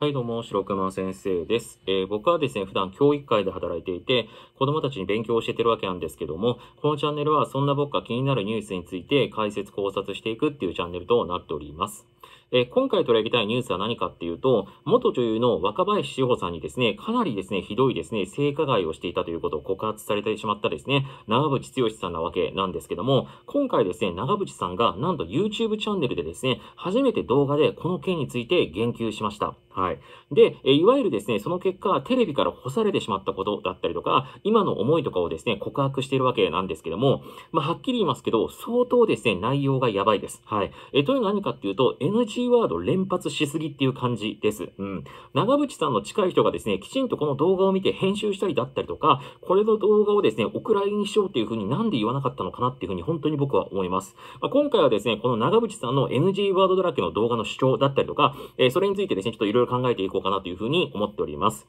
はい、どうも、白熊先生です。えー、僕はですね、普段教育会で働いていて、子供たちに勉強を教えてるわけなんですけども、このチャンネルはそんな僕が気になるニュースについて解説考察していくっていうチャンネルとなっております。えー、今回取り上げたいニュースは何かっていうと、元女優の若林志保さんにですね、かなりですね、ひどいですね、性加害をしていたということを告発されてしまったですね、長渕剛さんなわけなんですけども、今回ですね、長渕さんがなんと YouTube チャンネルでですね、初めて動画でこの件について言及しました。はい。で、えいわゆるですね、その結果、テレビから干されてしまったことだったりとか、今の思いとかをですね、告白しているわけなんですけども、まあ、はっきり言いますけど、相当ですね、内容がやばいです。はい。えというのは何かっていうと、NG キーワード連発しすぎっていう感じです。うん。長渕さんの近い人がですね、きちんとこの動画を見て編集したりだったりとか、これの動画をですね、お蔵入りにしようっていうふうになんで言わなかったのかなっていうふうに本当に僕は思います。まあ、今回はですね、この長渕さんの NG ワードだらけの動画の主張だったりとか、えー、それについてですね、ちょっといろいろ考えていこうかなというふうに思っております。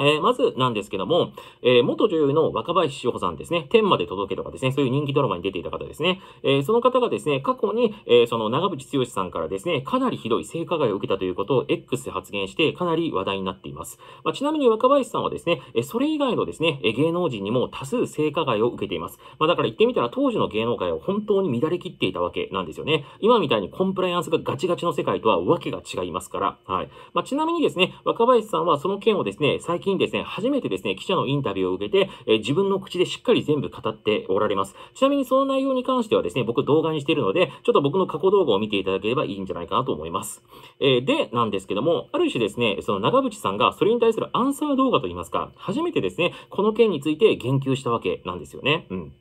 えー、まずなんですけども、えー、元女優の若林志保さんですね、天まで届けとかですね、そういう人気ドラマに出ていた方ですね、えー、その方がですね、過去に、えその長渕剛さんからですね、かなりひどい性加害を受けたということを X で発言して、かなり話題になっています。まあ、ちなみに若林さんはですね、えそれ以外のですね、え芸能人にも多数性加害を受けています。まあ、だから言ってみたら当時の芸能界は本当に乱れ切っていたわけなんですよね。今みたいにコンプライアンスがガチガチの世界とはわけが違いますから、はい。まあ、ちなみにですね、若林さんはその件をですね、最近近にですね、初めてですね、記者のインタビューを受けて、え自分の口でしっかり全部語っておられます。ちなみにその内容に関してはですね、僕動画にしているので、ちょっと僕の過去動画を見ていただければいいんじゃないかなと思います。えで、なんですけども、ある種ですね、その長渕さんがそれに対するアンサー動画といいますか、初めてですね、この件について言及したわけなんですよね。うん。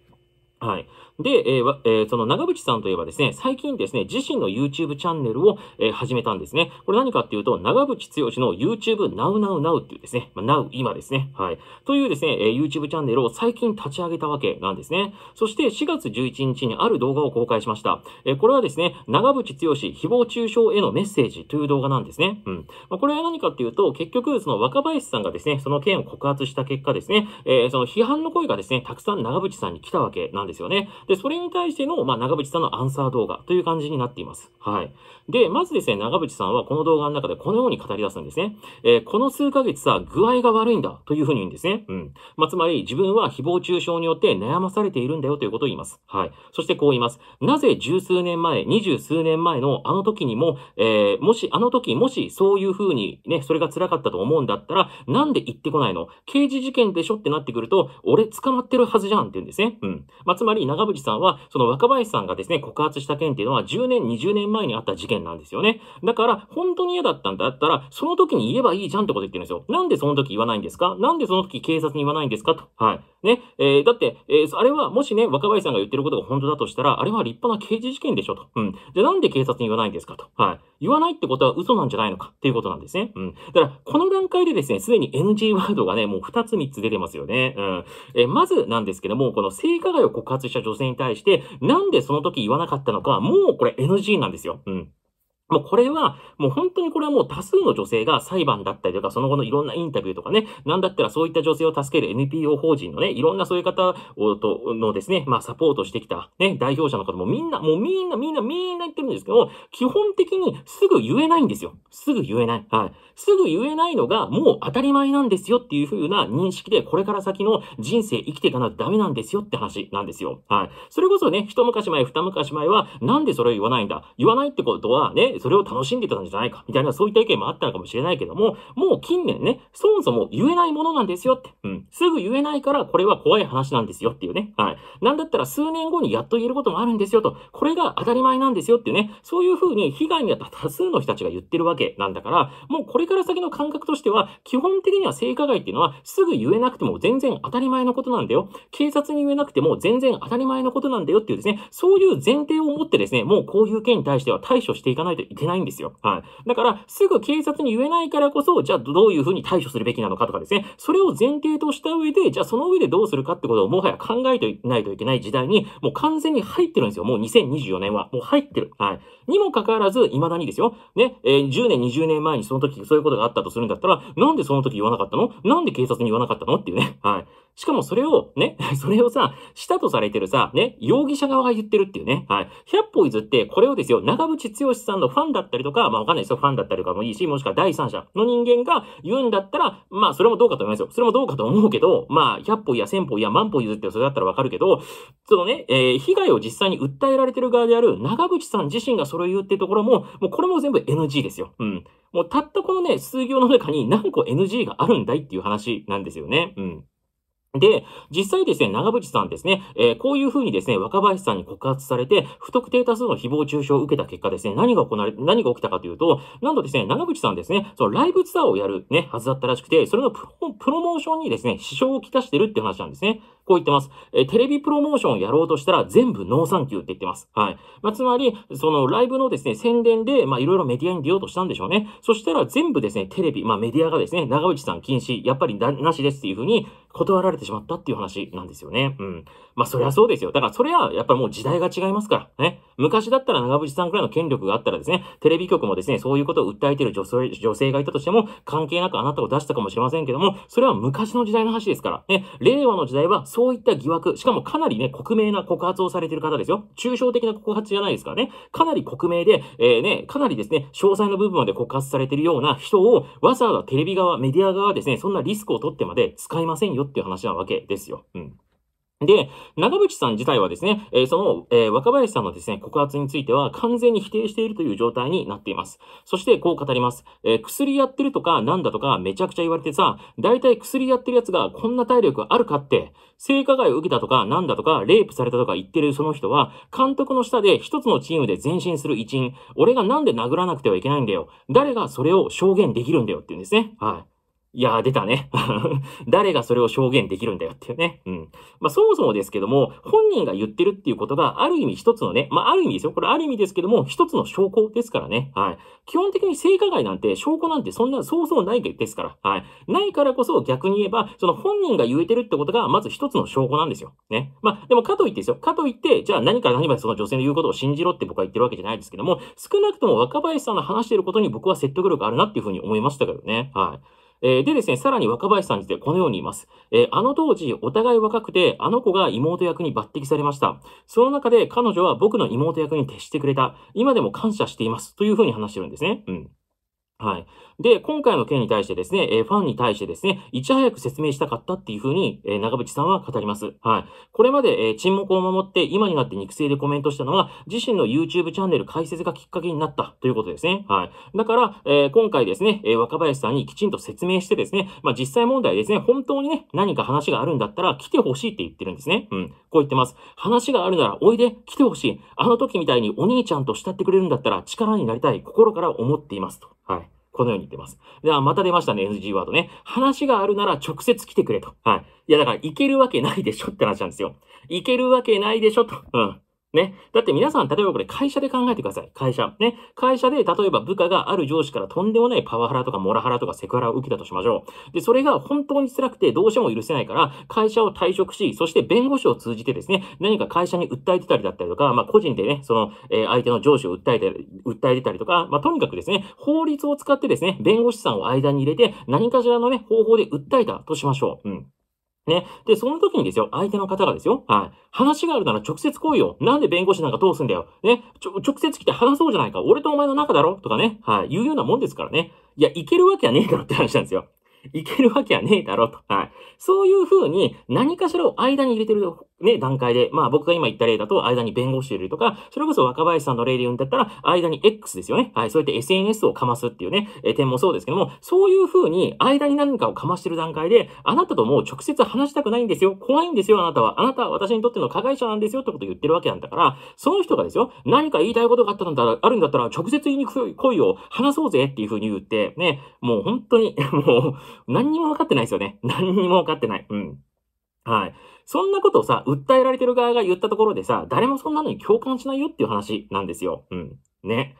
はい。で、えーえー、その長渕さんといえばですね、最近ですね、自身の YouTube チャンネルを、えー、始めたんですね。これ何かっていうと、長渕剛の YouTube Now Now Now っていうですね、まあ、Now 今ですね、はい。というですね、えー、YouTube チャンネルを最近立ち上げたわけなんですね。そして4月11日にある動画を公開しました。えー、これはですね、長渕剛誹謗中傷へのメッセージという動画なんですね。うん。まあ、これは何かっていうと、結局、その若林さんがですね、その件を告発した結果ですね、えー、その批判の声がですね、たくさん長渕さんに来たわけなんですよね。で、それに対しての、まあ、長渕さんのアンサー動画という感じになっています。はい。で、まずですね、長渕さんはこの動画の中でこのように語り出すんですね。えー、この数ヶ月さ、具合が悪いんだというふうに言うんですね。うん。まあ、つまり、自分は誹謗中傷によって悩まされているんだよということを言います。はい。そしてこう言います。なぜ十数年前、二十数年前のあの時にも、えー、もし、あの時、もしそういうふうにね、それが辛かったと思うんだったら、なんで言ってこないの刑事事件でしょってなってくると、俺捕まってるはずじゃんって言うんですね。うん。まあ、つまり、長渕宮さんは、その若林さんがですね、告発した件っていうのは10年、20年前にあった事件なんですよね。だから、本当に嫌だったんだったら、その時に言えばいいじゃんってこと言ってるんですよ。なんでその時言わないんですかなんでその時警察に言わないんですかと。はい。ね、えー、だって、えー、あれはもしね、若林さんが言ってることが本当だとしたら、あれは立派な刑事事件でしょと。うん。じゃあなんで警察に言わないんですかと。はい。言わないってことは嘘なんじゃないのかっていうことなんですね。うん。だから、この段階でですね、すでに NG ワードがね、もう2つ3つ出てますよね。うん。えー、まずなんですけども、この性加害を告発した女性に対して、なんでその時言わなかったのか、もうこれ NG なんですよ。うん。もうこれは、もう本当にこれはもう多数の女性が裁判だったりとか、その後のいろんなインタビューとかね、なんだったらそういった女性を助ける NPO 法人のね、いろんなそういう方をとのですね、まあサポートしてきたね、代表者の方もみんな、もうみんなみんなみんな言ってるんですけど、基本的にすぐ言えないんですよ。すぐ言えない。はい。すぐ言えないのがもう当たり前なんですよっていう風な認識で、これから先の人生生きていかないとダメなんですよって話なんですよ。はい。それこそね、一昔前、二昔前は、なんでそれを言わないんだ言わないってことはね、それを楽しんでたんじゃないか、みたいなそういった意見もあったのかもしれないけども、もう近年ね、そもそも言えないものなんですよって、うん、すぐ言えないからこれは怖い話なんですよっていうね、はい。なんだったら数年後にやっと言えることもあるんですよと、これが当たり前なんですよっていうね、そういうふうに被害に遭った多数の人たちが言ってるわけなんだから、もうこれから先の感覚としては、基本的には性加害っていうのはすぐ言えなくても全然当たり前のことなんだよ。警察に言えなくても全然当たり前のことなんだよっていうですね、そういう前提を持ってですね、もうこういう件に対しては対処していかないとていけないんですよ。はい。だから、すぐ警察に言えないからこそ、じゃあどういうふうに対処するべきなのかとかですね、それを前提とした上で、じゃあその上でどうするかってことをもはや考えてないといけない時代に、もう完全に入ってるんですよ。もう2024年は。もう入ってる。はい。にもかかわらず、未だにですよ。ね、えー、10年、20年前にその時そういうことがあったとするんだったら、なんでその時言わなかったのなんで警察に言わなかったのっていうね。はい。しかもそれを、ね、それをさ、したとされてるさ、ね、容疑者側が言ってるっていうね。はい。百歩譲って、これをですよ、長渕剛さんのファンだったりとか、まあわかんないですよ、ファンだったりとかもいいし、もしくは第三者の人間が言うんだったら、まあそれもどうかと思いますよ。それもどうかと思うけど、まあ百歩や千歩や万歩譲ってそれだったらわかるけど、そのね、えー、被害を実際に訴えられてる側である長渕さん自身がそれを言うってところも、もうこれも全部 NG ですよ。うん。もうたったこのね、数行の中に何個 NG があるんだいっていう話なんですよね。うん。で、実際ですね、長渕さんですね、えー、こういうふうにですね、若林さんに告発されて、不特定多数の誹謗中傷を受けた結果ですね、何が行われ、何が起きたかというと、なんとですね、長渕さんですね、そのライブツアーをやるね、はずだったらしくて、それのプロプロモーションにですね、支障をきたしてるって話なんですね。こう言ってます。えー、テレビプロモーションをやろうとしたら全部ノーサンキューって言ってます。はい。まあ、つまり、そのライブのですね、宣伝で、まあ、いろいろメディアに出ようとしたんでしょうね。そしたら全部ですね、テレビ、まあ、メディアがですね、長渕さん禁止、やっぱりなしですっていうふうに、断られてしまったっていう話なんですよね。うん。まあ、そりゃそうですよ。だから、それは、やっぱりもう時代が違いますから、ね。昔だったら長渕さんくらいの権力があったらですね、テレビ局もですね、そういうことを訴えている女性女性がいたとしても、関係なくあなたを出したかもしれませんけども、それは昔の時代の話ですから、ね。令和の時代は、そういった疑惑、しかもかなりね、克明な告発をされている方ですよ。抽象的な告発じゃないですからね。かなり克明で、えー、ね、かなりですね、詳細の部分まで告発されているような人を、わざわざテレビ側、メディア側はですね、そんなリスクを取ってまで使いませんよよっていう話なわけですよ。うん。で、長渕さん自体はですね、えー、その、えー、若林さんのですね、告発については完全に否定しているという状態になっています。そして、こう語ります。えー、薬やってるとか、なんだとか、めちゃくちゃ言われてさ、大体薬やってる奴がこんな体力あるかって、性加害を受けたとか、なんだとか、レイプされたとか言ってるその人は、監督の下で一つのチームで前進する一員。俺がなんで殴らなくてはいけないんだよ。誰がそれを証言できるんだよって言うんですね。はい。いやー、出たね。誰がそれを証言できるんだよっていうね。うん。まあ、そもそもですけども、本人が言ってるっていうことが、ある意味一つのね、まあ、ある意味ですよ。これある意味ですけども、一つの証拠ですからね。はい。基本的に性加害なんて、証拠なんてそんな、そうそうないですから。はい。ないからこそ逆に言えば、その本人が言えてるってことが、まず一つの証拠なんですよ。ね。まあ、でもかといってですよ。かといって、じゃあ何から何までその女性の言うことを信じろって僕は言ってるわけじゃないですけども、少なくとも若林さんの話してることに僕は説得力あるなっていうふうに思いましたけどね。はい。えー、でですね、さらに若林さんにてこのように言います。えー、あの当時、お互い若くて、あの子が妹役に抜擢されました。その中で彼女は僕の妹役に徹してくれた。今でも感謝しています。というふうに話してるんですね。うん。はい。で、今回の件に対してですね、えファンに対してですね、いち早く説明したかったっていうふうに、え長渕さんは語ります。はい。これまで、え沈黙を守って、今になって肉声でコメントしたのは、自身の YouTube チャンネル開設がきっかけになったということですね。はい。だから、え今回ですね、え若林さんにきちんと説明してですね、まあ、実際問題ですね、本当にね、何か話があるんだったら来てほしいって言ってるんですね。うん。こう言ってます。話があるならおいで、来てほしい。あの時みたいにお兄ちゃんと慕ってくれるんだったら力になりたい。心から思っていますと。はい。このように言ってます。では、また出ましたね、NG ワードね。話があるなら直接来てくれと。はい。いや、だから、行けるわけないでしょって話なんですよ。行けるわけないでしょと。うん。ね。だって皆さん、例えばこれ会社で考えてください。会社。ね。会社で、例えば部下がある上司からとんでもないパワハラとかモラハラとかセクハラを受けたとしましょう。で、それが本当に辛くてどうしても許せないから、会社を退職し、そして弁護士を通じてですね、何か会社に訴えてたりだったりとか、まあ個人でね、その、えー、相手の上司を訴えて、訴えてたりとか、まあとにかくですね、法律を使ってですね、弁護士さんを間に入れて、何かしらのね、方法で訴えたとしましょう。うん。ね。で、その時にですよ、相手の方がですよ、はい。話があるなら直接来いよ。なんで弁護士なんか通すんだよ。ね。ちょ、直接来て話そうじゃないか。俺とお前の仲だろとかね。はい。言うようなもんですからね。いや、いけるわけはねえだろって話なんですよ。いけるわけはねえだろと。はい。そういうふうに何かしらを間に入れてるね、段階で、まあ僕が今言った例だと、間に弁護士いるとか、それこそ若林さんの例で言うんだったら、間に X ですよね。はい、そうやって SNS をかますっていうね、え点もそうですけども、そういう風に間に何かをかましてる段階で、あなたともう直接話したくないんですよ。怖いんですよ、あなたは。あなたは私にとっての加害者なんですよってことを言ってるわけなんだから、その人がですよ、何か言いたいことがあったんだ、あるんだったら、直接言いにくい恋を話そうぜっていう風に言って、ね、もう本当に、もう、何にも分かってないですよね。何にも分かってない。うん。はい。そんなことをさ、訴えられてる側が言ったところでさ、誰もそんなのに共感しないよっていう話なんですよ。うん。ね。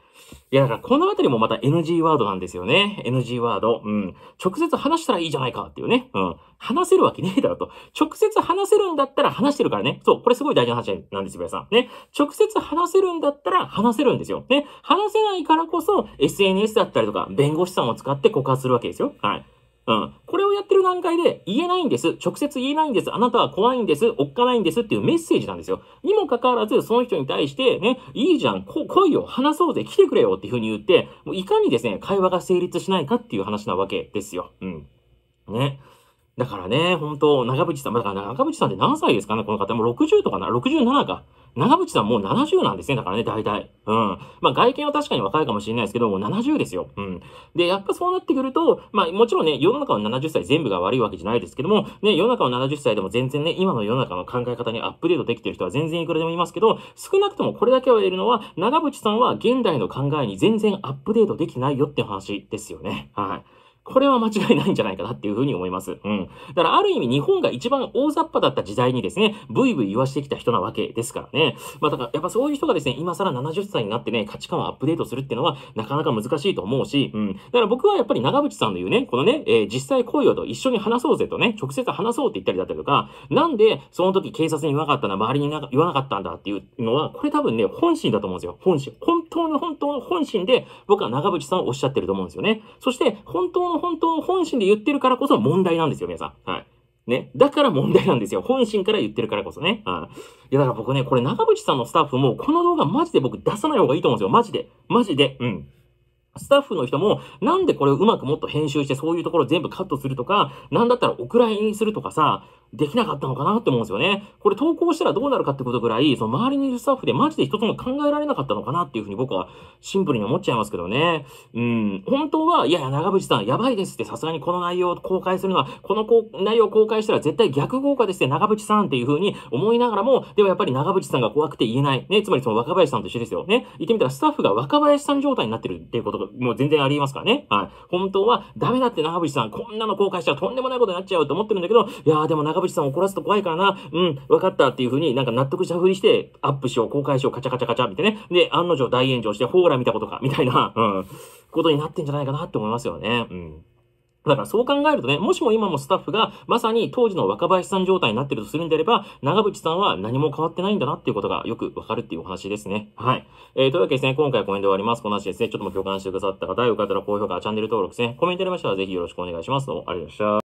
いや、だからこのあたりもまた NG ワードなんですよね。NG ワード。うん。直接話したらいいじゃないかっていうね。うん。話せるわけねえだろと。直接話せるんだったら話してるからね。そう。これすごい大事な話なんですよ、皆さん。ね。直接話せるんだったら話せるんですよ。ね。話せないからこそ SNS だったりとか弁護士さんを使って告発するわけですよ。はい。うん。これをやってる段階で言えないんです。直接言えないんです。あなたは怖いんです。おっかないんですっていうメッセージなんですよ。にもかかわらず、その人に対してね、いいじゃん、こ来いよ、話そうぜ、来てくれよっていうふうに言って、もういかにですね、会話が成立しないかっていう話なわけですよ。うん。ね。だからね、本当長渕さん、だから長渕さんって何歳ですかね、この方。もう60とかな、67か。長渕さんもう70なんですね、だからね、大体。うん。まあ外見は確かに若いかもしれないですけど、もう70ですよ。うん。で、やっぱそうなってくると、まあもちろんね、世の中の70歳全部が悪いわけじゃないですけども、ね、世の中の70歳でも全然ね、今の世の中の考え方にアップデートできてる人は全然いくらでもいますけど、少なくともこれだけは言えるのは、長渕さんは現代の考えに全然アップデートできないよって話ですよね。はい。これは間違いないんじゃないかなっていうふうに思います。うん。だからある意味日本が一番大雑把だった時代にですね、ブイブイ言わしてきた人なわけですからね。まあだからやっぱそういう人がですね、今更70歳になってね、価値観をアップデートするっていうのはなかなか難しいと思うし、うん。だから僕はやっぱり長渕さんの言うね、このね、えー、実際雇用と一緒に話そうぜとね、直接話そうって言ったりだったりとか、なんでその時警察に言わなかったな、周りに言わなかったんだっていうのは、これ多分ね、本心だと思うんですよ。本心。本本当の本当の本心で僕は長渕さんをおっしゃってると思うんですよね。そして本当の本当の本心で言ってるからこそ問題なんですよ、皆さん。はい。ね。だから問題なんですよ。本心から言ってるからこそね。はい。いや、だから僕ね、これ長渕さんのスタッフも、この動画マジで僕出さない方がいいと思うんですよ。マジで。マジで。うん。スタッフの人も、なんでこれをうまくもっと編集して、そういうところ全部カットするとか、なんだったらお蔵入りにするとかさ、できなかったのかなって思うんですよね。これ投稿したらどうなるかってことぐらい、その周りにいるスタッフでマジで一つも考えられなかったのかなっていうふうに僕はシンプルに思っちゃいますけどね。うん、本当は、いやいや、長渕さん、やばいですって、さすがにこの内容を公開するのは、この内容を公開したら絶対逆効果ですって、長渕さんっていうふうに思いながらも、でもやっぱり長渕さんが怖くて言えない。ね、つまりその若林さんと一緒ですよ。ね、言ってみたらスタッフが若林さん状態になってるっていうことが、もう全然ありえますからね。はい。本当は、ダメだって長渕さん、こんなの公開したらとんでもないことになっちゃうと思ってるんだけど、いやーでも長渕渕さん怒らすと怖いからな、うん、わかったっていう風になんか納得したふりして、アップしよう、公開しよう、カチャカチャカチャみ見てね。で、案の定大炎上して、ほーら見たことか、みたいな、うん、ことになってんじゃないかなって思いますよね。うん。だからそう考えるとね、もしも今もスタッフがまさに当時の若林さん状態になってるとするんであれば、長渕さんは何も変わってないんだなっていうことがよくわかるっていうお話ですね。はい。えー、というわけでですね、今回はコメント終わります。この話ですね、ちょっとも共感してくださった方、よかったら高評価、チャンネル登録ですね、コメントありましたらぜひよろしくお願いします。どうもありがとうございました。